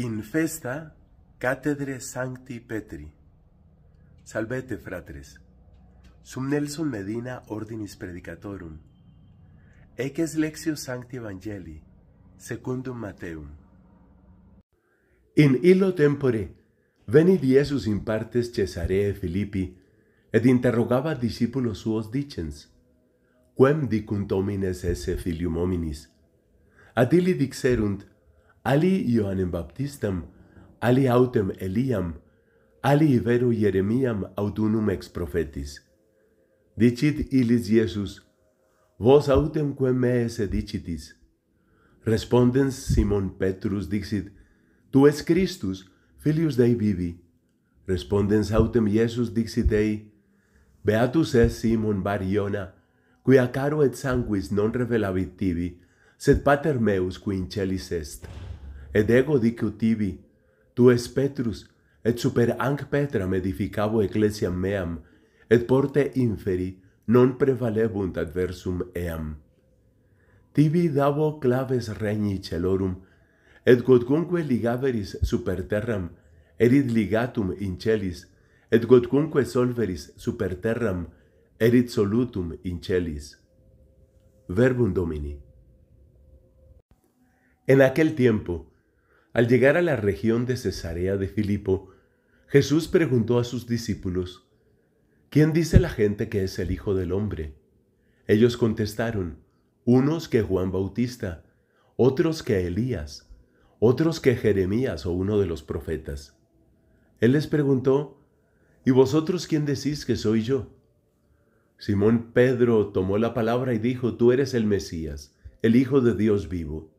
In festa Catedre sancti Petri. Salvete, fratres. Sum Nelson Medina ordinis predicatorum. Eques lexio sancti evangelii, secundum Mateum. In illo tempore, veni Iesus in partes Cesaree Filippi et interrogava discipulos suos dicens, quem dicunt homines esse filium hominis? Ad illi dixerunt, Ali Ioannem Baptistam, ali autem Eliam, ali vero Jeremiam autunum ex profetis. Dicit ilis Iesus, vos autem quem me ese dicitis. Respondens Simon Petrus dixit, tu es Christus, filius Dei vivi. Respondens autem Iesus dixit ei, beatus es Simon bar Iona, quia caro et sanguis non revelavit tibi, sed pater meus quincelis est et ego dicu tibi, tu es Petrus, et super anc Petram edificavo ecclesiam meam, et porte inferi non prevalebunt adversum eam. Tibi davo claves regni celorum, et gotcunque ligaveris super terram, erit ligatum in celis, et gotcunque solveris super terram, erit solutum in celis. Verbum Domini. En aquel tiempo, Al llegar a la región de Cesarea de Filipo, Jesús preguntó a sus discípulos, ¿Quién dice la gente que es el Hijo del Hombre? Ellos contestaron, unos que Juan Bautista, otros que Elías, otros que Jeremías o uno de los profetas. Él les preguntó, ¿y vosotros quién decís que soy yo? Simón Pedro tomó la palabra y dijo, Tú eres el Mesías, el Hijo de Dios vivo.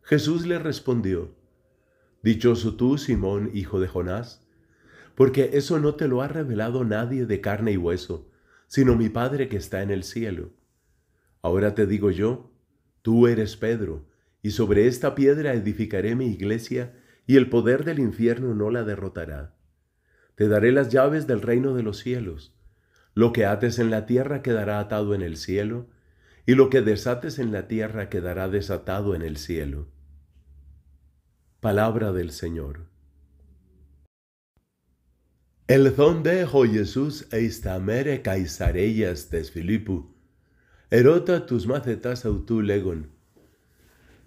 Jesús le respondió, Dichoso tú, Simón, hijo de Jonás, porque eso no te lo ha revelado nadie de carne y hueso, sino mi Padre que está en el cielo. Ahora te digo yo, tú eres Pedro, y sobre esta piedra edificaré mi iglesia, y el poder del infierno no la derrotará. Te daré las llaves del reino de los cielos. Lo que ates en la tierra quedará atado en el cielo, y lo que desates en la tierra quedará desatado en el cielo. Palabra del Señor. Ελθόντε ο Ιησούς εις τα μέρε Καϊσαρέιας της Φιλίππου, ερώτα τους μάθετας αυτού λέγον,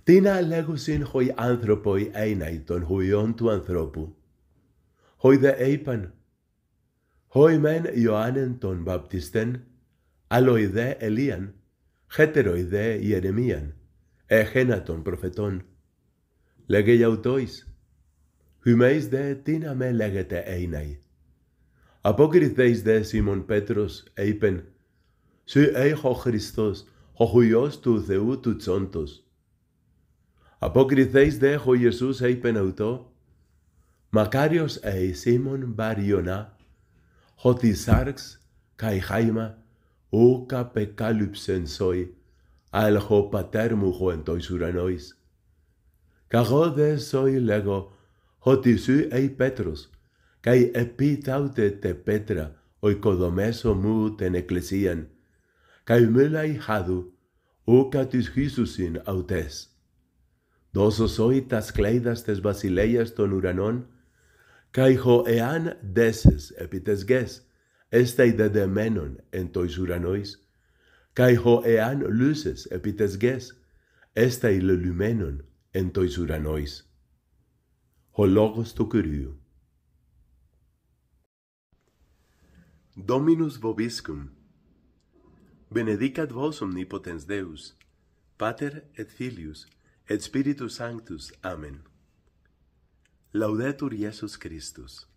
«Τι να λέγουσιν οι άνθρωποι έναι τον χουιών του ανθρώπου». Οι δε είπαν, «Οι μεν Ιωάννεν τον βαπτιστέν, αλλοι δε Ελίαν, χέτεροι δε Ιερεμίαν, έχενα τον προφετών». Lege autois, humeis de tina me legete einai. Apokrithéis de Simon Petros eipen, su ho Christos, ho huios tu theou tu Zontos. de ho Jesús eipen auto, makarios e Simon bariona, ho tisarx kai haima, uka πεκάλυψεν σοι, al πατέρ pater mujo uranois. caro desoi lego, hoti su ei petros, cai epitaute te petra, oikodomesso mu ten ecclesian, cai me lai hadu, ucatis hisusin autes. Dososoi tas kleidas tes basileias ton uranon, cai ho ean deses epites ges, estai dedemenon entois uranois, cai ho ean luses epites ges, estai lelumenon, en tois uranois. Ho logos to curiu. Dominus vobiscum, benedicat vos omnipotens Deus, Pater et Filius, et Spiritus Sanctus. Amen. Laudetur Iesus Christus.